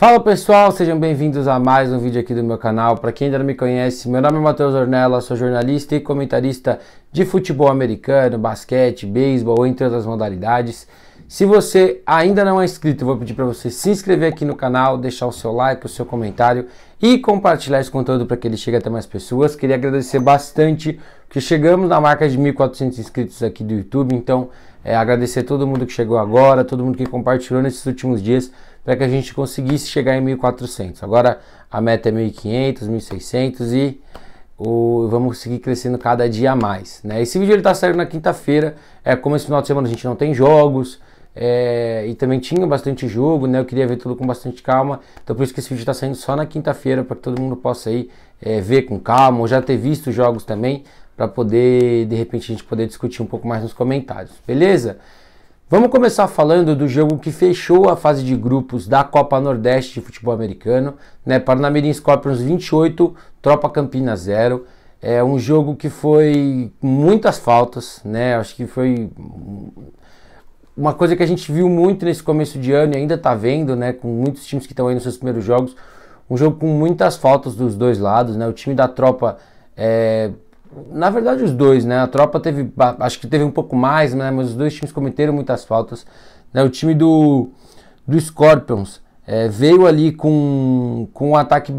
Fala pessoal, sejam bem-vindos a mais um vídeo aqui do meu canal. Para quem ainda não me conhece, meu nome é Matheus Ornella, sou jornalista e comentarista de futebol americano, basquete, beisebol, entre outras modalidades. Se você ainda não é inscrito, eu vou pedir para você se inscrever aqui no canal, deixar o seu like, o seu comentário e compartilhar esse conteúdo para que ele chegue até mais pessoas. Queria agradecer bastante que chegamos na marca de 1.400 inscritos aqui do YouTube, então é, agradecer a todo mundo que chegou agora, todo mundo que compartilhou nesses últimos dias para que a gente conseguisse chegar em 1.400. Agora a meta é 1.500, 1.600 e o, vamos seguir crescendo cada dia mais. Né? Esse vídeo está saindo na quinta-feira, é, como esse final de semana a gente não tem jogos, é, e também tinha bastante jogo, né? Eu queria ver tudo com bastante calma, então por isso que esse vídeo está saindo só na quinta-feira para que todo mundo possa aí é, ver com calma, ou já ter visto os jogos também para poder de repente a gente poder discutir um pouco mais nos comentários, beleza? Vamos começar falando do jogo que fechou a fase de grupos da Copa Nordeste de futebol americano, né? Parnamirim Scorpions 28, Tropa Campinas 0. É um jogo que foi muitas faltas, né? Acho que foi uma coisa que a gente viu muito nesse começo de ano e ainda tá vendo, né? Com muitos times que estão aí nos seus primeiros jogos. Um jogo com muitas faltas dos dois lados, né? O time da tropa é, na verdade, os dois, né? A tropa teve, acho que teve um pouco mais, né? Mas os dois times cometeram muitas faltas. Né? O time do, do Scorpions é, veio ali com, com um ataque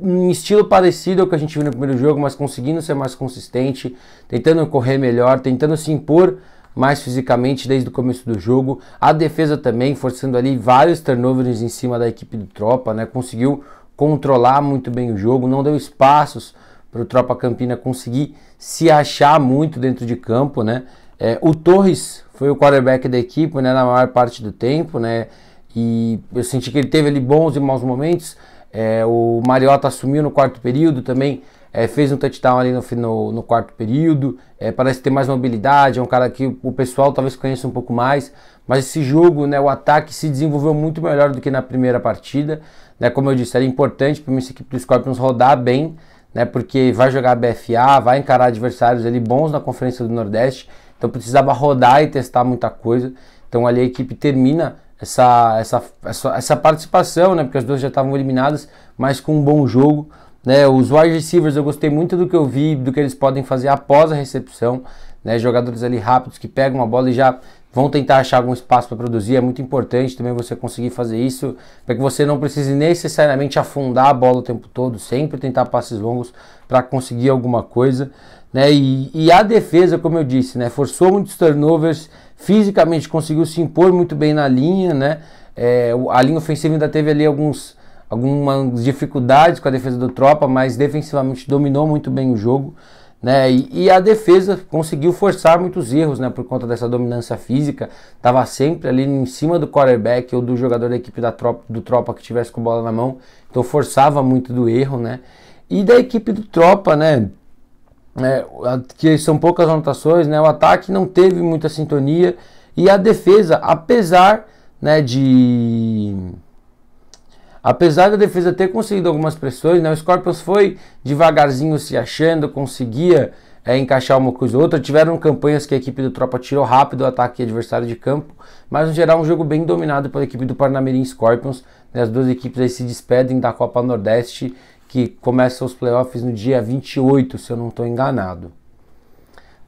um estilo parecido ao que a gente viu no primeiro jogo, mas conseguindo ser mais consistente, tentando correr melhor, tentando se impor mais fisicamente desde o começo do jogo. A defesa também forçando ali vários turnovers em cima da equipe do Tropa, né? Conseguiu controlar muito bem o jogo, não deu espaços para o Tropa Campina conseguir se achar muito dentro de campo, né? É, o Torres foi o quarterback da equipe, né, na maior parte do tempo, né? E eu senti que ele teve ali bons e maus momentos. É, o Mariota assumiu no quarto período também, é, fez um touchdown ali no, no, no quarto período. É, parece ter mais mobilidade, é um cara que o pessoal talvez conheça um pouco mais. Mas esse jogo, né, o ataque se desenvolveu muito melhor do que na primeira partida. Né, como eu disse, era importante para essa equipe do Scorpions rodar bem né? Porque vai jogar BFA, vai encarar adversários ali bons na Conferência do Nordeste, então precisava rodar e testar muita coisa. Então ali a equipe termina essa, essa, essa, essa participação, né? Porque as duas já estavam eliminadas, mas com um bom jogo. Né, os wide receivers eu gostei muito do que eu vi, do que eles podem fazer após a recepção né? Jogadores ali rápidos que pegam a bola e já vão tentar achar algum espaço para produzir. É muito importante também você conseguir fazer isso para que você não precise necessariamente afundar a bola o tempo todo, sempre tentar passes longos para conseguir alguma coisa. Né? E, e, a defesa, como eu disse, né? forçou muitos turnovers, fisicamente conseguiu se impor muito bem na linha. Né? É, a linha ofensiva ainda teve ali alguns, algumas dificuldades com a defesa do Tropa, mas defensivamente dominou muito bem o jogo. Né? E, e, a defesa conseguiu forçar muitos erros né? por conta dessa dominância física. Estava sempre ali em cima do quarterback ou do jogador da equipe da tropa, do Tropa que tivesse com a bola na mão. Então forçava muito do erro. Né? E da equipe do Tropa, né? É, que são poucas anotações, né? o ataque não teve muita sintonia. E a defesa, apesar né, de Apesar da defesa ter conseguido algumas pressões, né, o Scorpions foi devagarzinho se achando, conseguia é, encaixar uma coisa ou outra. Tiveram campanhas que a equipe do Tropa tirou rápido o ataque adversário de campo, mas no geral um jogo bem dominado pela equipe do Parnamirim Scorpions. Né, as duas equipes aí se despedem da Copa Nordeste, que começa os playoffs no dia 28, se eu não estou enganado.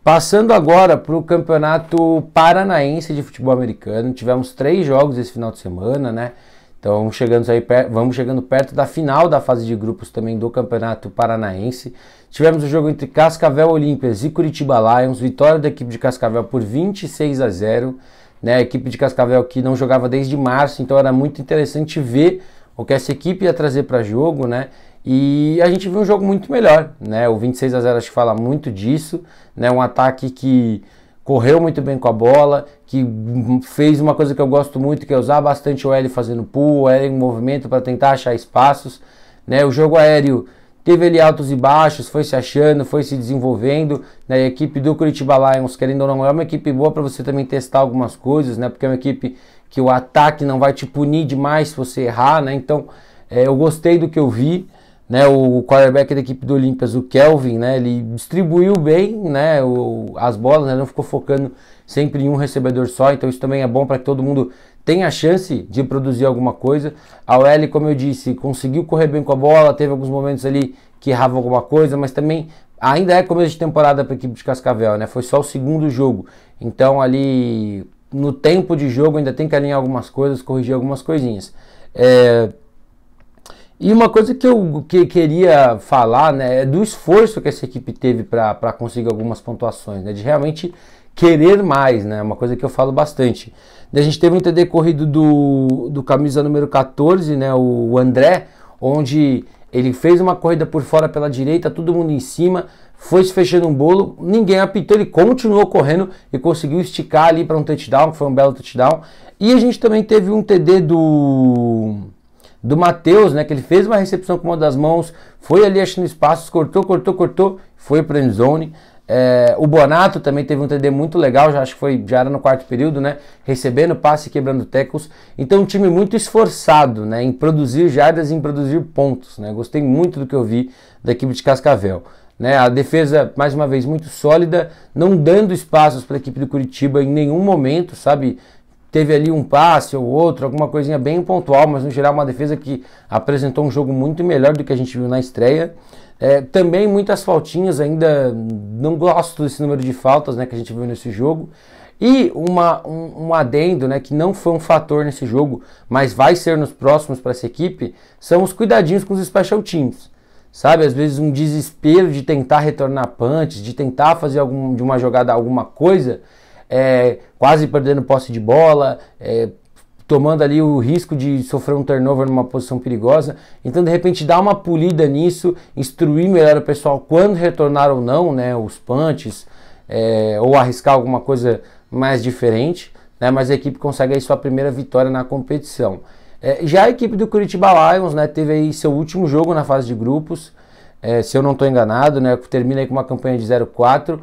Passando agora para o Campeonato Paranaense de Futebol Americano, tivemos três jogos esse final de semana, né? Então chegando aí, vamos chegando perto da final da fase de grupos também do Campeonato Paranaense. Tivemos o jogo entre Cascavel Olímpias e Curitiba Lions, vitória da equipe de Cascavel por 26 a 0. Né, a equipe de Cascavel que não jogava desde março, então era muito interessante ver o que essa equipe ia trazer para jogo, né? E a gente viu um jogo muito melhor, né? O 26 a 0 acho que fala muito disso, né? Um ataque que correu muito bem com a bola, que fez uma coisa que eu gosto muito, que é usar bastante o L fazendo pull, o L em movimento para tentar achar espaços. Né? O jogo aéreo teve ele altos e baixos, foi se achando, foi se desenvolvendo. Né? A equipe do Curitiba Lions, querendo ou não, é uma equipe boa para você também testar algumas coisas, né? porque é uma equipe que o ataque não vai te punir demais se você errar. Né? Então, é, eu gostei do que eu vi. Né, o quarterback da equipe do Olympias, o Kelvin, né, ele distribuiu bem né, o, as bolas, né, não ficou focando sempre em um recebedor só, então isso também é bom para que todo mundo tenha a chance de produzir alguma coisa. A OL, como eu disse, conseguiu correr bem com a bola, teve alguns momentos ali que errava alguma coisa, mas também ainda é começo de temporada para a equipe de Cascavel, né? Foi só o segundo jogo. Então ali no tempo de jogo ainda tem que alinhar algumas coisas, corrigir algumas coisinhas. É, e uma coisa que eu que queria falar né, é do esforço que essa equipe teve para conseguir algumas pontuações, né, de realmente querer mais, né, é uma coisa que eu falo bastante. A gente teve um TD corrido do, do camisa número 14, né, o André, onde ele fez uma corrida por fora pela direita, todo mundo em cima, foi se fechando um bolo, ninguém apitou, ele continuou correndo e conseguiu esticar ali para um touchdown, que foi um belo touchdown. E a gente também teve um TD do do Matheus, né? Que ele fez uma recepção com uma das mãos, foi ali achando espaços, cortou, cortou, cortou, foi para a zone. É, o Bonato também teve um TD muito legal, já acho que foi já era no quarto período, né? Recebendo passe e quebrando tecos. Então, um time muito esforçado, né? Em produzir jardas e em produzir pontos, né? Gostei muito do que eu vi da equipe de Cascavel. Né, a defesa, mais uma vez, muito sólida, não dando espaços para a equipe do Curitiba em nenhum momento, sabe? teve ali um passe ou outro, alguma coisinha bem pontual, mas no geral uma defesa que apresentou um jogo muito melhor do que a gente viu na estreia. É, também muitas faltinhas ainda, não gosto desse número de faltas né, que a gente viu nesse jogo. E uma, um, um, adendo né, que não foi um fator nesse jogo, mas vai ser nos próximos para essa equipe, são os cuidadinhos com os special teams. Sabe, às vezes um desespero de tentar retornar punch, de tentar fazer algum, de uma jogada alguma coisa, é, quase perdendo posse de bola, é, tomando ali o risco de sofrer um turnover numa posição perigosa. Então, de repente, dar uma polida nisso, instruir melhor o pessoal quando retornar ou não, né, os punches, é, ou arriscar alguma coisa mais diferente. Né, mas a equipe consegue aí sua primeira vitória na competição. É, já a equipe do Curitiba Lions né, teve aí seu último jogo na fase de grupos, é, se eu não estou enganado, né, termina com uma campanha de 0-4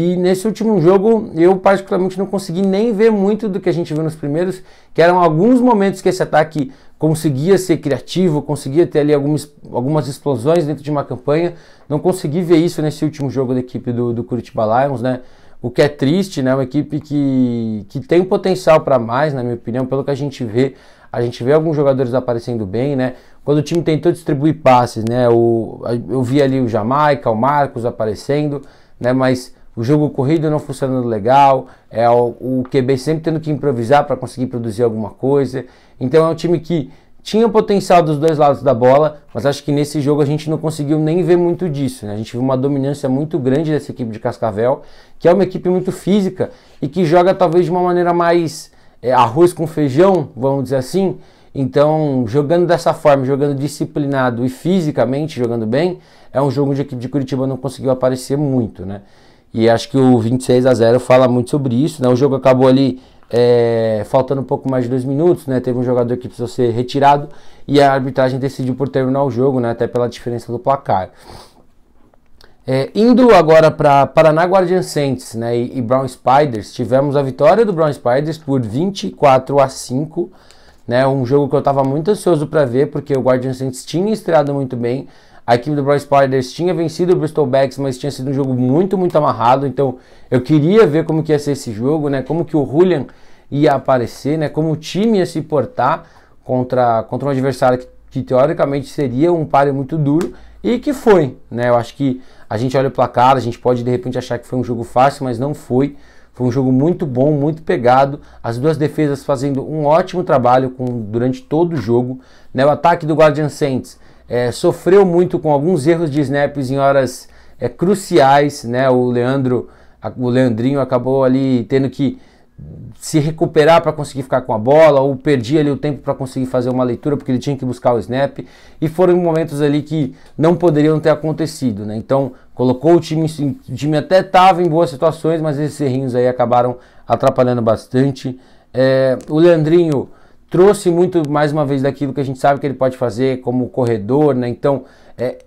e nesse último jogo, eu particularmente não consegui nem ver muito do que a gente viu nos primeiros, que eram alguns momentos que esse ataque conseguia ser criativo, conseguia ter ali algumas, algumas explosões dentro de uma campanha. Não consegui ver isso nesse último jogo da equipe do, do Curitiba Lions, né? O que é triste, né? Uma equipe que, que tem potencial para mais, na minha opinião, pelo que a gente vê. A gente vê alguns jogadores aparecendo bem, né? Quando o time tentou distribuir passes, né? O, eu vi ali o Jamaica, o Marcos aparecendo, né? Mas o jogo corrido não funcionando legal, é o, o QB sempre tendo que improvisar para conseguir produzir alguma coisa. Então é um time que tinha potencial dos dois lados da bola, mas acho que nesse jogo a gente não conseguiu nem ver muito disso. Né? A gente viu uma dominância muito grande dessa equipe de Cascavel, que é uma equipe muito física e que joga talvez de uma maneira mais é, arroz com feijão, vamos dizer assim. Então, jogando dessa forma, jogando disciplinado e fisicamente jogando bem, é um jogo onde a equipe de Curitiba não conseguiu aparecer muito, né? E acho que o 26 a 0 fala muito sobre isso. Né? O jogo acabou ali é, faltando um pouco mais de dois minutos, né? Teve um jogador que precisou ser retirado e a arbitragem decidiu por terminar o jogo, né? Até pela diferença do placar. É, indo agora para Paraná Guardian Saints né, e, e, Brown Spiders, tivemos a vitória do Brown Spiders por 24 a 5, né, um jogo que eu estava muito ansioso para ver, porque o Guardian Saints tinha estreado muito bem, a equipe do Bryce Spiders tinha vencido o Bristol Backs, mas tinha sido um jogo muito, muito amarrado. Então eu queria ver como que ia ser esse jogo, né? Como que o Julian ia aparecer, né? Como o time ia se portar contra, contra um adversário que, que teoricamente seria um páreo muito duro e que foi, né? Eu acho que a gente olha o placar, a gente pode de repente achar que foi um jogo fácil, mas não foi. Foi um jogo muito bom, muito pegado. As duas defesas fazendo um ótimo trabalho com, durante todo o jogo. Né? O ataque do Guardian Saints é, sofreu muito com alguns erros de snaps em horas é, cruciais, né? O Leandro, o Leandrinho acabou ali tendo que se recuperar para conseguir ficar com a bola, ou perdia ali o tempo para conseguir fazer uma leitura porque ele tinha que buscar o snap, e foram momentos ali que não poderiam ter acontecido, né? Então, colocou o time, o time até estava em boas situações, mas esses errinhos aí acabaram atrapalhando bastante. É, o Leandrinho trouxe muito mais uma vez daquilo que a gente sabe que ele pode fazer como corredor, né? Então é,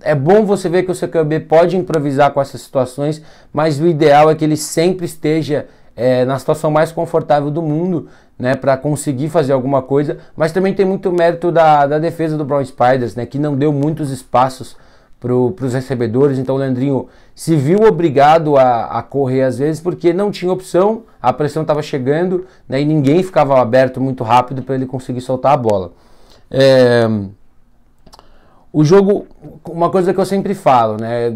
é bom você ver que o seu QB pode improvisar com essas situações, mas o ideal é que ele sempre esteja é, na situação mais confortável do mundo, né? Para conseguir fazer alguma coisa, mas também tem muito mérito da, da defesa do Brown Spiders, né? Que não deu muitos espaços para os recebedores. Então o Leandrinho se viu obrigado a, a, correr às vezes porque não tinha opção, a pressão estava chegando né, e ninguém ficava aberto muito rápido para ele conseguir soltar a bola. É... O jogo, uma coisa que eu sempre falo, né,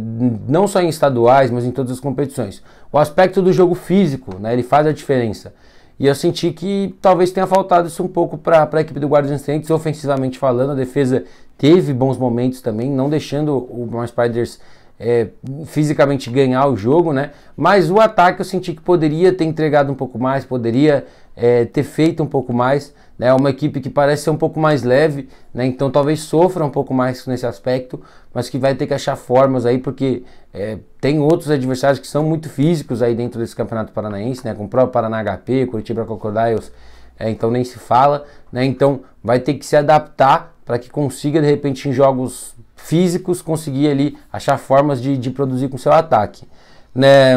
não só em estaduais, mas em todas as competições, o aspecto do jogo físico, né, ele faz a diferença. E eu senti que talvez tenha faltado isso um pouco para a equipe do Guardians Saints, ofensivamente falando, a defesa teve bons momentos também, não deixando o Brown Spiders é, fisicamente ganhar o jogo, né? Mas o ataque eu senti que poderia ter entregado um pouco mais, poderia é, ter feito um pouco mais. Né? É uma equipe que parece ser um pouco mais leve, né? Então talvez sofra um pouco mais nesse aspecto, mas que vai ter que achar formas aí, porque é, tem outros adversários que são muito físicos aí dentro desse campeonato paranaense, né? Com o próprio Paraná HP, Curitiba Crocodiles, é, então nem se fala, né? Então vai ter que se adaptar para que consiga, de repente, em jogos físicos, conseguir ali achar formas de, de produzir com seu ataque. Né?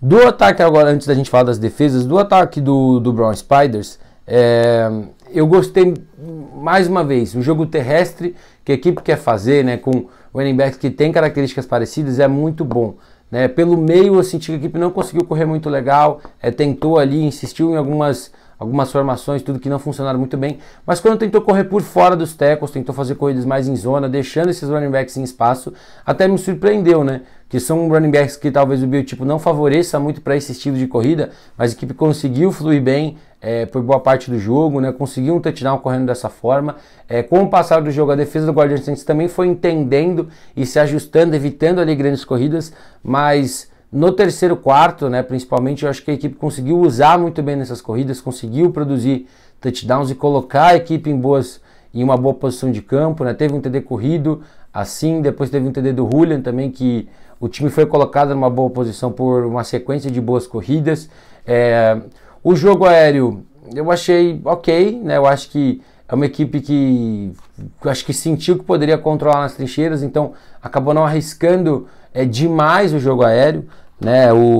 Do ataque agora, antes da gente falar das defesas, do ataque do, do Brown Spiders, é, eu gostei mais uma vez, o jogo terrestre que a equipe quer fazer, né, com o backs que tem características parecidas, é muito bom. Né? Pelo meio eu senti que a equipe não conseguiu correr muito legal, é, tentou ali, insistiu em algumas algumas formações, tudo que não funcionaram muito bem. Mas quando tentou correr por fora dos tackles, tentou fazer corridas mais em zona, deixando esses running backs em espaço, até me surpreendeu, né? Que são running backs que talvez o biotipo não favoreça muito para esse estilo de corrida, mas a equipe conseguiu fluir bem é, por boa parte do jogo, né? Conseguiu um touchdown correndo dessa forma. É, com o passar do jogo, a defesa do Guardian Saints também foi entendendo e se ajustando, evitando ali grandes corridas, mas no terceiro quarto, né, principalmente, eu acho que a equipe conseguiu usar muito bem nessas corridas, conseguiu produzir touchdowns e colocar a equipe em boas em uma boa posição de campo, né? Teve um TD corrido, assim, depois teve um TD do Julian também que o time foi colocado numa boa posição por uma sequência de boas corridas. É, o jogo aéreo eu achei ok, né? Eu acho que é uma equipe que acho que sentiu que poderia controlar nas trincheiras, então acabou não arriscando é, demais o jogo aéreo né? O,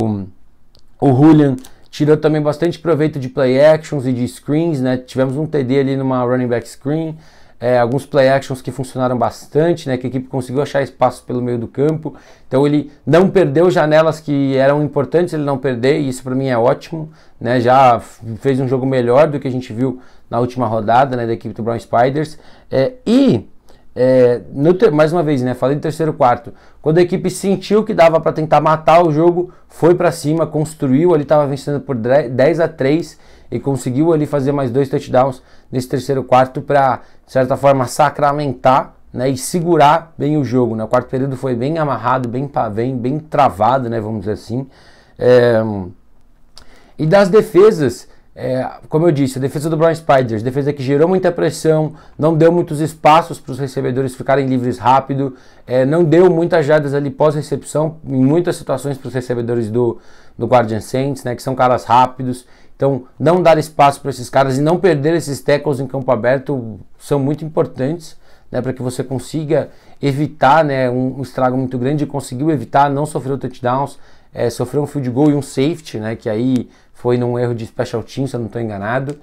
o Julian tirou também bastante proveito de play actions e de screens, né? Tivemos um TD ali numa running back screen, é, alguns play actions que funcionaram bastante, né? Que a equipe conseguiu achar espaço pelo meio do campo. Então ele não perdeu janelas que eram importantes, ele não perdeu, e isso para mim é ótimo, né? Já fez um jogo melhor do que a gente viu na última rodada, né? Da equipe do Brown Spiders. É, e é, no ter, mais uma vez, né? Falei do terceiro quarto. Quando a equipe sentiu que dava para tentar matar o jogo, foi para cima, construiu, ali estava vencendo por 10 a 3 e conseguiu ali fazer mais dois touchdowns nesse terceiro quarto para, de certa forma, sacramentar né, e segurar bem o jogo. Né? O quarto período foi bem amarrado, bem bem, bem travado, né, vamos dizer assim. É... E das defesas, é, como eu disse, a defesa do Brown Spiders, defesa que gerou muita pressão, não deu muitos espaços para os recebedores ficarem livres rápido, é, não deu muitas jadas ali pós-recepção, em muitas situações para os recebedores do, do Guardian Saints, né, que são caras rápidos. Então, não dar espaço para esses caras e não perder esses tackles em campo aberto são muito importantes. Né, para que você consiga evitar né, um, um estrago muito grande, conseguiu evitar, não sofreu touchdowns, é, sofreu um field goal e um safety, né, que aí foi num erro de special team, se eu não estou enganado.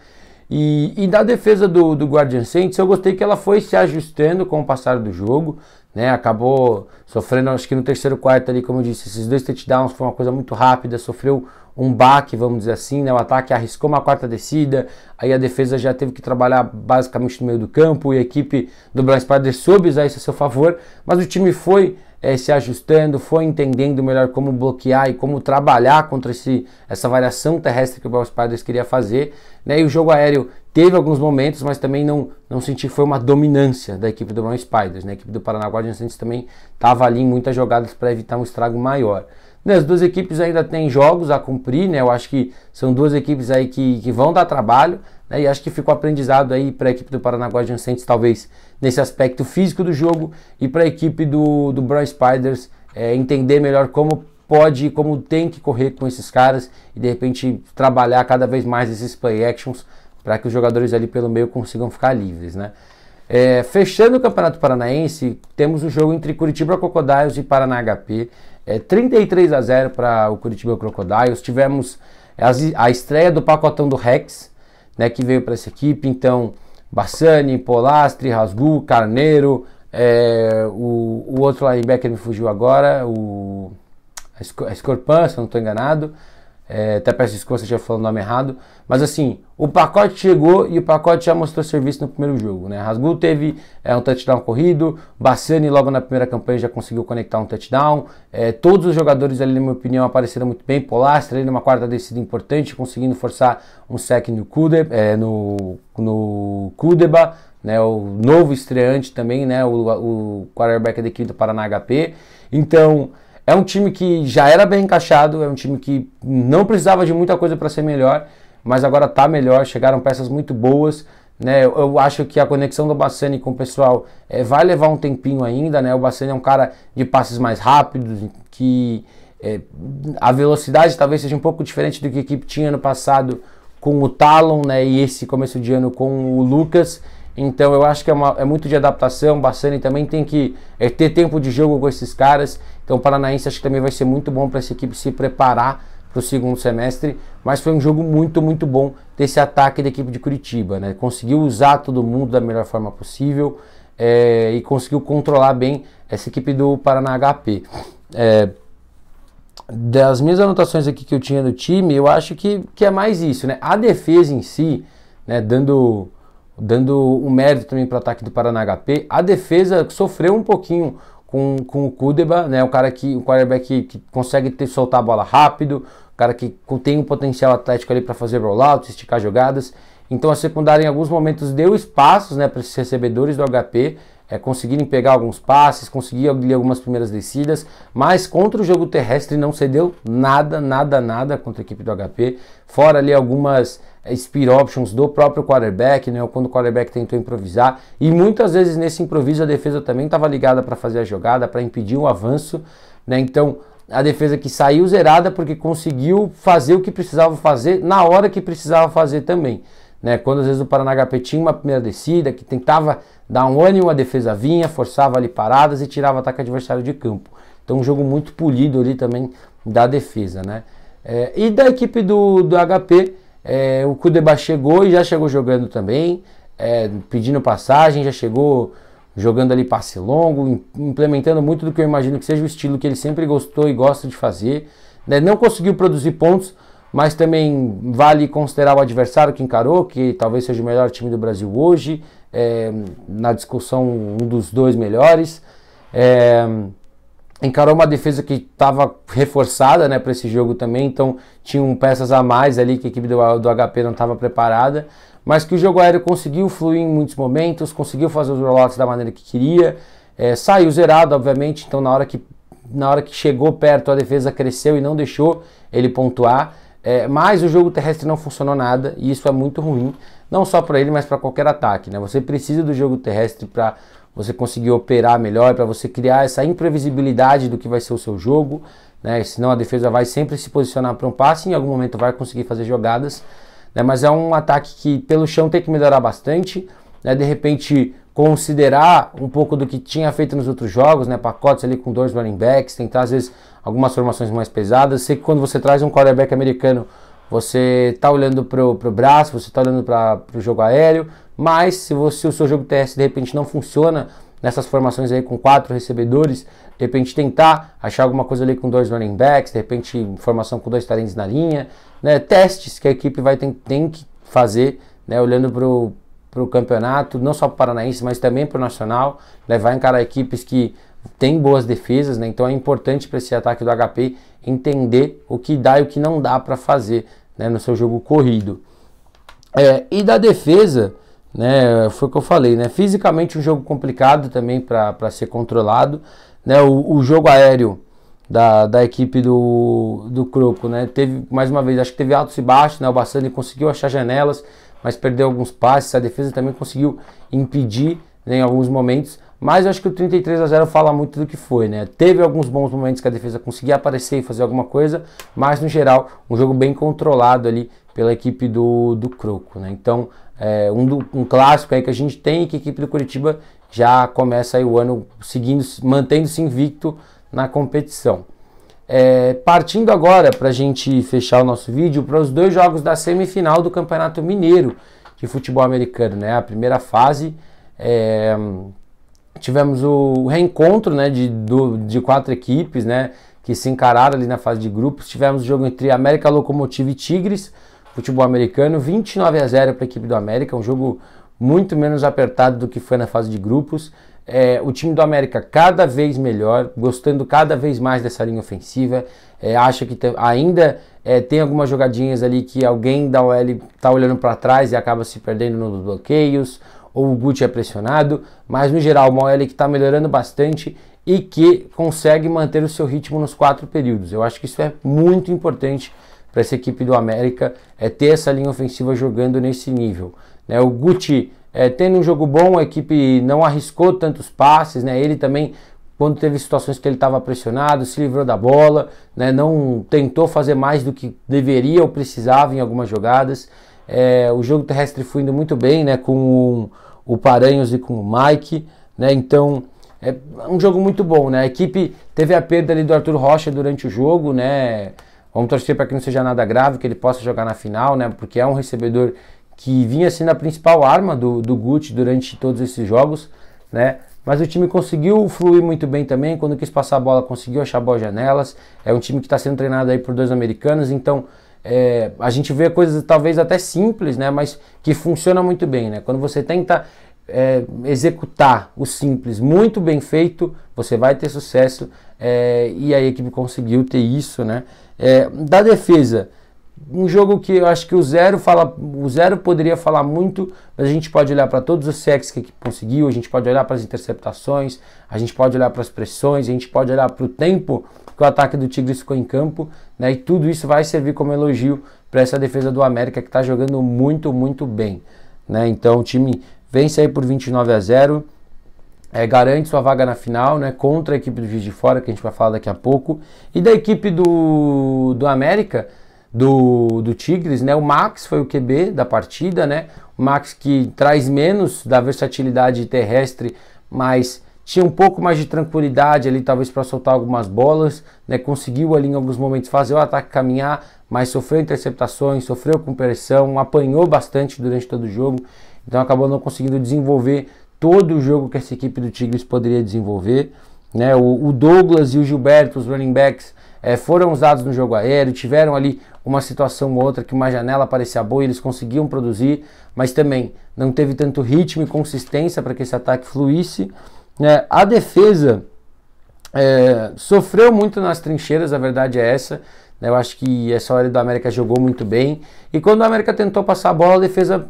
E, e, da defesa do, do Guardian Saints, eu gostei que ela foi se ajustando com o passar do jogo, né? Acabou sofrendo, acho que no terceiro quarto ali, como eu disse, esses dois touchdowns foi uma coisa muito rápida, sofreu um baque, vamos dizer assim, né? O ataque arriscou uma quarta descida, aí a defesa já teve que trabalhar basicamente no meio do campo e a equipe do Brian Spider soube usar isso a seu favor, mas o time foi é, se ajustando, foi entendendo melhor como bloquear e como trabalhar contra esse, essa variação terrestre que o Bros Padres queria fazer. Né? E o jogo aéreo teve alguns momentos, mas também não, não senti que foi uma dominância da equipe do Brown Spiders. Né? A equipe do Paraná Guardians também estava ali em muitas jogadas para evitar um estrago maior. Né, as duas equipes ainda têm jogos a cumprir, né? Eu acho que são duas equipes aí que, que vão dar trabalho, né? E acho que ficou aprendizado aí para a equipe do Paranaguá Jansenses, talvez nesse aspecto físico do jogo, e para a equipe do, do Brown Spiders é, entender melhor como pode, como tem que correr com esses caras e de repente trabalhar cada vez mais esses play actions para que os jogadores ali pelo meio consigam ficar livres, né? É, fechando o Campeonato Paranaense, temos o jogo entre Curitiba Crocodiles e Paraná HP é, 33 a 0 para o Curitiba Crocodiles. Tivemos a estreia do pacotão do Rex, né, que veio para essa equipe. Então, Bassani, Polastri, Rasgu, Carneiro, é, o, o outro linebacker me fugiu agora, o a Scorpan, se eu não estou enganado. É, até peço desculpa se eu já falando o nome errado. Mas assim, o pacote chegou e o pacote já mostrou serviço no primeiro jogo. Né? Rasgul teve é, um touchdown corrido, Bassani logo na primeira campanha já conseguiu conectar um touchdown. É, todos os jogadores ali, na minha opinião, apareceram muito bem. Polastra ali numa quarta descida importante, conseguindo forçar um sec no, Cudeba, é, no, no Kudeba. Né, o novo estreante também, né, o, o quarterback da equipe do Paraná HP. Então, é um time que já era bem encaixado, é um time que não precisava de muita coisa para ser melhor, mas agora está melhor, chegaram peças muito boas. Né? Eu, eu, acho que a conexão do Bassani com o pessoal é, vai levar um tempinho ainda. Né? O Bassani é um cara de passes mais rápidos, que é, a velocidade talvez seja um pouco diferente do que a equipe tinha no passado com o Talon né? e esse começo de ano com o Lucas. Então eu acho que é, uma, é muito de adaptação. O Bassani também tem que é, ter tempo de jogo com esses caras. Então o Paranaense acho que também vai ser muito bom para essa equipe se preparar para o segundo semestre. Mas foi um jogo muito, muito bom desse ataque da equipe de Curitiba. Né? Conseguiu usar todo mundo da melhor forma possível é, e conseguiu controlar bem essa equipe do Paraná HP. É, das minhas anotações aqui que eu tinha no time, eu acho que, que é mais isso. Né? A defesa em si, né, dando dando um mérito também para o ataque do Paraná HP. A defesa sofreu um pouquinho com, com o Kudeba, né? O cara que, o quarterback que, que consegue ter, soltar a bola rápido, o cara que tem um potencial atlético ali para fazer rollout, esticar jogadas. Então a secundária em alguns momentos deu espaços, né, para esses recebedores do HP é, conseguirem pegar alguns passes, conseguir algumas primeiras descidas, mas contra o jogo terrestre não cedeu nada, nada, nada contra a equipe do HP, fora ali algumas é, speed options do próprio quarterback, né, quando o quarterback tentou improvisar. E muitas vezes nesse improviso a defesa também estava ligada para fazer a jogada, para impedir o avanço. Né? Então a defesa que saiu zerada porque conseguiu fazer o que precisava fazer na hora que precisava fazer também. Né? Quando às vezes o Paranaguá tinha uma primeira descida, que tentava dar um ânimo, a defesa vinha, forçava ali paradas e tirava o ataque adversário de campo. Então um jogo muito polido ali também da defesa. Né? É, e da equipe do, do HP, é, o Kudeba chegou e já chegou jogando também, é, pedindo passagem, já chegou jogando ali passe longo, implementando muito do que eu imagino que seja o estilo que ele sempre gostou e gosta de fazer. Né? Não conseguiu produzir pontos, mas também vale considerar o adversário que encarou, que talvez seja o melhor time do Brasil hoje, é, na discussão um dos dois melhores. É, encarou uma defesa que estava reforçada né, para esse jogo também, então tinham peças a mais ali que a equipe do, do HP não estava preparada, mas que o jogo aéreo conseguiu fluir em muitos momentos, conseguiu fazer os rollouts da maneira que queria, é, saiu zerado, obviamente, então na hora, que, na hora que chegou perto a defesa cresceu e não deixou ele pontuar, é, mas o jogo terrestre não funcionou nada e isso é muito ruim, não só para ele, mas para qualquer ataque. Né? Você precisa do jogo terrestre para você conseguir operar melhor, para você criar essa imprevisibilidade do que vai ser o seu jogo, né? Senão a defesa vai sempre se posicionar para um passe e em algum momento vai conseguir fazer jogadas, né? Mas é um ataque que pelo chão tem que melhorar bastante, né? De repente considerar um pouco do que tinha feito nos outros jogos, né? Pacotes ali com dois running backs, tentar às vezes algumas formações mais pesadas. Sei que quando você traz um quarterback americano, você está olhando para o braço, você está olhando para o jogo aéreo, mas se você o seu jogo TS de repente não funciona nessas formações aí com quatro recebedores, de repente tentar achar alguma coisa ali com dois running backs, de repente formação com dois talentos na linha, né? Testes que a equipe vai tem, tem que fazer, né? Olhando para o campeonato, não só para o Paranaense, mas também para o Nacional. Né? Vai encarar equipes que tem boas defesas, né? então é importante para esse ataque do HP entender o que dá e o que não dá para fazer né? no seu jogo corrido. É, e da defesa, né, foi o que eu falei, né? Fisicamente um jogo complicado também para ser controlado, né? O, o, jogo aéreo da, da equipe do, do Croco, né? Teve mais uma vez, acho que teve altos e baixos, né? O Bassani conseguiu achar janelas, mas perdeu alguns passes, a defesa também conseguiu impedir né, em alguns momentos, mas eu acho que o 33 a 0 fala muito do que foi, né? Teve alguns bons momentos que a defesa conseguia aparecer e fazer alguma coisa, mas no geral, um jogo bem controlado ali pela equipe do, do Croco, né? Então, é, um, do, um clássico aí que a gente tem que a equipe do Curitiba já começa aí o ano seguindo, mantendo-se invicto na competição. É, partindo agora para a gente fechar o nosso vídeo para os dois jogos da semifinal do Campeonato Mineiro de futebol americano, né? A primeira fase é, tivemos o reencontro, né, de, do, de quatro equipes, né, que se encararam ali na fase de grupos. Tivemos o jogo entre América Locomotiva e Tigres futebol americano, 29 a 0 para a equipe do América, um jogo muito menos apertado do que foi na fase de grupos. É, o time do América cada vez melhor, gostando cada vez mais dessa linha ofensiva, é, acha que tem, ainda é, tem algumas jogadinhas ali que alguém da OL está olhando para trás e acaba se perdendo nos bloqueios, ou o Gucci é pressionado, mas no geral uma OL que está melhorando bastante e que consegue manter o seu ritmo nos quatro períodos. Eu acho que isso é muito importante para essa equipe do América é ter essa linha ofensiva jogando nesse nível. Né? O Guti é, tendo um jogo bom, a equipe não arriscou tantos passes, né? ele também quando teve situações que ele estava pressionado, se livrou da bola, né? não tentou fazer mais do que deveria ou precisava em algumas jogadas. É, o jogo terrestre foi indo muito bem né? com o, o Paranhos e com o Mike, né? então é, é um jogo muito bom. Né? A equipe teve a perda ali do Arthur Rocha durante o jogo, né? Vamos torcer para que não seja nada grave, que ele possa jogar na final, né? Porque é um recebedor que vinha sendo a principal arma do, do Gucci durante todos esses jogos, né? Mas o time conseguiu fluir muito bem também, quando quis passar a bola, conseguiu achar boas janelas. É um time que está sendo treinado aí por dois americanos, então é, a gente vê coisas talvez até simples, né? Mas que funciona muito bem, né? Quando você tenta é, executar o simples muito bem feito, você vai ter sucesso. É, e a equipe conseguiu ter isso, né? É, da defesa, um jogo que eu acho que o zero fala, o zero poderia falar muito, mas a gente pode olhar para todos os sexos que a equipe conseguiu, a gente pode olhar para as interceptações, a gente pode olhar para as pressões, a gente pode olhar para o tempo que o ataque do Tigres ficou em campo, né? E tudo isso vai servir como elogio para essa defesa do América que está jogando muito, muito bem. Né? Então o time vence aí por 29 a 0. É, garante sua vaga na final, né? Contra a equipe do Juiz de Fora, que a gente vai falar daqui a pouco. E da equipe do, do América, do, do Tigres, né? O Max foi o QB da partida, né? O Max que traz menos da versatilidade terrestre, mas tinha um pouco mais de tranquilidade ali, talvez para soltar algumas bolas, né? Conseguiu ali em alguns momentos fazer o ataque caminhar, mas sofreu interceptações, sofreu com pressão, apanhou bastante durante todo o jogo. Então acabou não conseguindo desenvolver todo o jogo que essa equipe do Tigres poderia desenvolver. Né? O, o Douglas e o Gilberto, os running backs, é, foram usados no jogo aéreo, tiveram ali uma situação ou outra que uma janela parecia boa e eles conseguiam produzir, mas também não teve tanto ritmo e consistência para que esse ataque fluísse. Né? A defesa é, sofreu muito nas trincheiras, a verdade é essa. Né? Eu acho que essa hora do América jogou muito bem. E quando o América tentou passar a bola, a defesa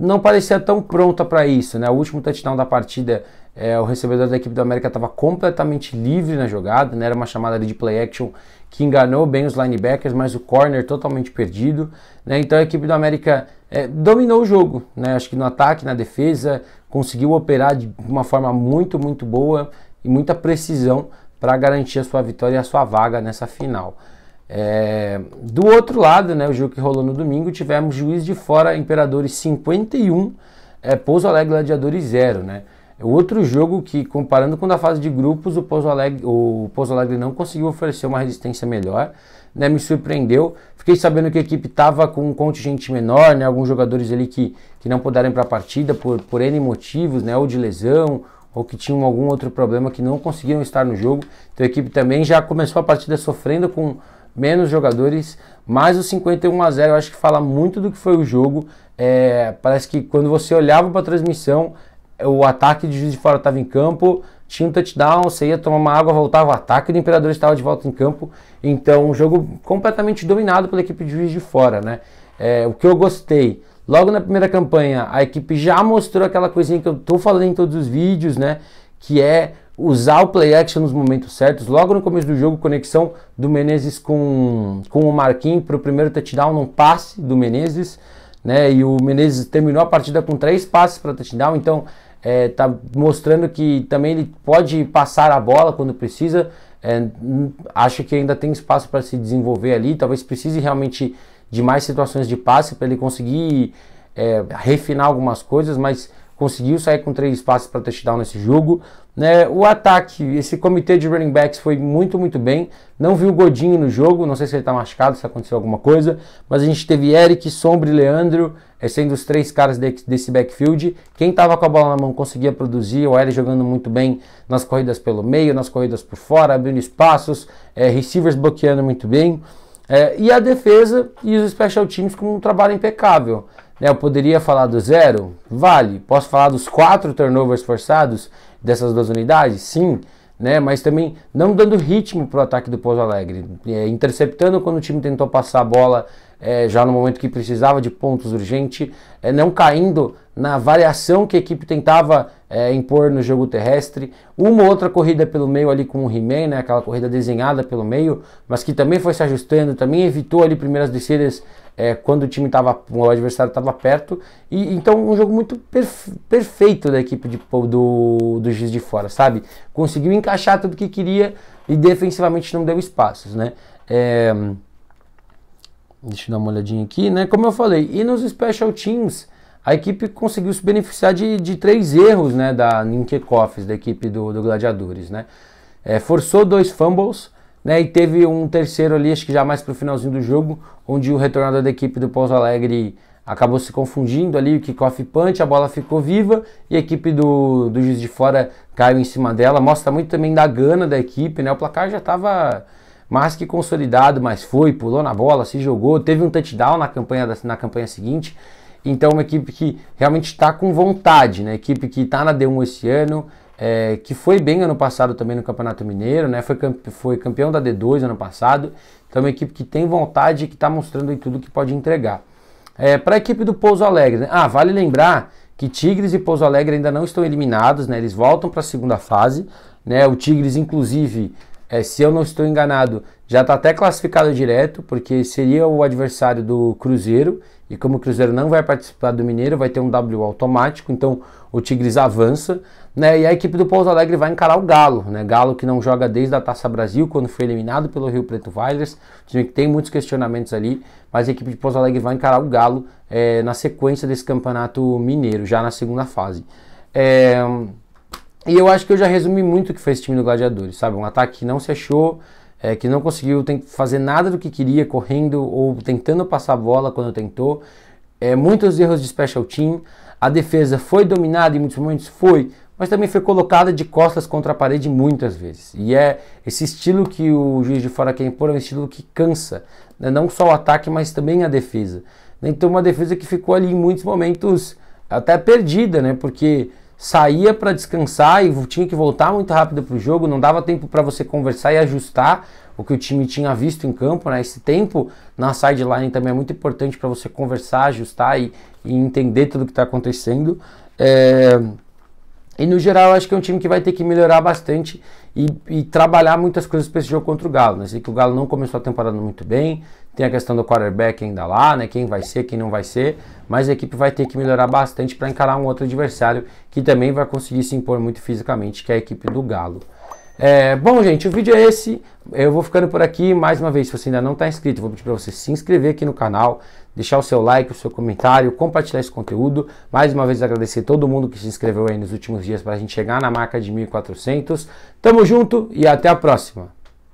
não parecia tão pronta para isso, né? O último touchdown da partida, é, o recebedor da equipe do América estava completamente livre na jogada, né? Era uma chamada de play action que enganou bem os linebackers, mas o corner totalmente perdido, né? Então a equipe do América é, dominou o jogo, né? Acho que no ataque, na defesa, conseguiu operar de uma forma muito, muito boa e muita precisão para garantir a sua vitória e a sua vaga nessa final. É, do outro lado, né, o jogo que rolou no domingo, tivemos Juiz de Fora, Imperadores 51, é, Pouso Alegre Gladiadores 0, né? Outro jogo que, comparando com a fase de grupos, o Pouso Alegre, o Pouso Alegre não conseguiu oferecer uma resistência melhor, né? Me surpreendeu. Fiquei sabendo que a equipe estava com um contingente menor, né? Alguns jogadores ali que, que não puderam para a partida por, por N motivos, né? Ou de lesão, ou que tinham algum outro problema que não conseguiram estar no jogo. Então a equipe também já começou a partida sofrendo com menos jogadores, mais o 51 a 0 eu acho que fala muito do que foi o jogo. É, parece que quando você olhava para a transmissão, o ataque de Juiz de Fora estava em campo, tinha um touchdown, você ia tomar uma água, voltava o ataque do Imperador estava de volta em campo. Então, um jogo completamente dominado pela equipe de Juiz de Fora, né? É, o que eu gostei, logo na primeira campanha, a equipe já mostrou aquela coisinha que eu estou falando em todos os vídeos, né? Que é usar o play action nos momentos certos. Logo no começo do jogo, conexão do Menezes com, com o Marquinhos para o primeiro touchdown, num passe do Menezes. Né? E o Menezes terminou a partida com três passes para touchdown, então é, tá mostrando que também ele pode passar a bola quando precisa. É, acho que ainda tem espaço para se desenvolver ali. Talvez precise realmente de mais situações de passe para ele conseguir é, refinar algumas coisas, mas conseguiu sair com três passes para touchdown nesse jogo. Né? o ataque, esse comitê de running backs foi muito, muito bem. Não vi o Godinho no jogo, não sei se ele está machucado, se aconteceu alguma coisa, mas a gente teve Eric, Sombre e Leandro eh, sendo os três caras de, desse backfield. Quem estava com a bola na mão conseguia produzir, o Eric jogando muito bem nas corridas pelo meio, nas corridas por fora, abrindo espaços, é, receivers bloqueando muito bem. É, e a defesa e os special teams com um trabalho impecável. Né, eu poderia falar do zero? Vale. Posso falar dos quatro turnovers forçados dessas duas unidades? Sim. Né, mas também não dando ritmo para o ataque do Pouso Alegre, é, interceptando quando o time tentou passar a bola é, já no momento que precisava de pontos urgente, é, não caindo na variação que a equipe tentava é, impor no jogo terrestre, uma outra corrida pelo meio ali com o He-Man, né, aquela corrida desenhada pelo meio, mas que também foi se ajustando, também evitou ali primeiras descidas é, quando o time estava, o adversário estava perto. E então um jogo muito perfe perfeito da equipe de, do, do Giz de Fora, sabe? Conseguiu encaixar tudo que queria e defensivamente não deu espaços, né? É, deixa eu dar uma olhadinha aqui, né? Como eu falei, e nos special teams a equipe conseguiu se beneficiar de, de três erros né, da, em da equipe do, do Gladiadores. Né? É, forçou dois fumbles, né? E teve um terceiro ali, acho que já mais para o finalzinho do jogo, onde o retornador da equipe do Pouso Alegre acabou se confundindo ali, o kickoff punch, a bola ficou viva e a equipe do, do Juiz de Fora caiu em cima dela. Mostra muito também da gana da equipe, né? O placar já estava mais que consolidado, mas foi, pulou na bola, se jogou, teve um touchdown na campanha, da, na campanha seguinte. Então, uma equipe que realmente está com vontade, né? Equipe que está na D1 esse ano, é, que foi bem ano passado também no Campeonato Mineiro, né? Foi, foi campeão da D2 ano passado. Então, é uma equipe que tem vontade e que está mostrando aí tudo que pode entregar. É, Para a equipe do Pouso Alegre, né? ah, vale lembrar que Tigres e Pouso Alegre ainda não estão eliminados, né? Eles voltam para a segunda fase, né? O Tigres, inclusive, é, se eu não estou enganado, já está até classificado direto, porque seria o adversário do Cruzeiro, e como o Cruzeiro não vai participar do Mineiro, vai ter um W automático, então o Tigres avança, né? E a equipe do Pouso Alegre vai encarar o Galo, né? Galo que não joga desde a Taça Brasil, quando foi eliminado pelo Rio Preto Vailers, time que tem muitos questionamentos ali, mas a equipe de Pouso Alegre vai encarar o Galo é, na sequência desse campeonato mineiro, já na segunda fase. É... E eu acho que eu já resumi muito o que foi esse time do Gladiadores, sabe? Um ataque que não se achou, é, que não conseguiu fazer nada do que queria correndo ou tentando passar a bola quando tentou. É, muitos erros de special team. A defesa foi dominada em muitos momentos, foi, mas também foi colocada de costas contra a parede muitas vezes. E é esse estilo que o juiz de fora quer impor, é um estilo que cansa, né? não só o ataque, mas também a defesa. Então, uma defesa que ficou ali em muitos momentos até perdida, né? porque saía para descansar e tinha que voltar muito rápido para o jogo, não dava tempo para você conversar e ajustar o que o time tinha visto em campo, né? Esse tempo na sideline também é muito importante para você conversar, ajustar e, e entender tudo que está acontecendo. É... E no geral, acho que é um time que vai ter que melhorar bastante e, e trabalhar muitas coisas para esse jogo contra o Galo. Né? Sei que o Galo não começou a temporada muito bem, tem a questão do quarterback ainda lá, né? Quem vai ser, quem não vai ser. Mas a equipe vai ter que melhorar bastante para encarar um outro adversário que também vai conseguir se impor muito fisicamente, que é a equipe do Galo. É, bom, gente, o vídeo é esse. Eu vou ficando por aqui. Mais uma vez, se você ainda não está inscrito, vou pedir para você se inscrever aqui no canal, deixar o seu like, o seu comentário, compartilhar esse conteúdo. Mais uma vez, agradecer todo mundo que se inscreveu aí nos últimos dias para a gente chegar na marca de 1.400. Tamo junto e até a próxima!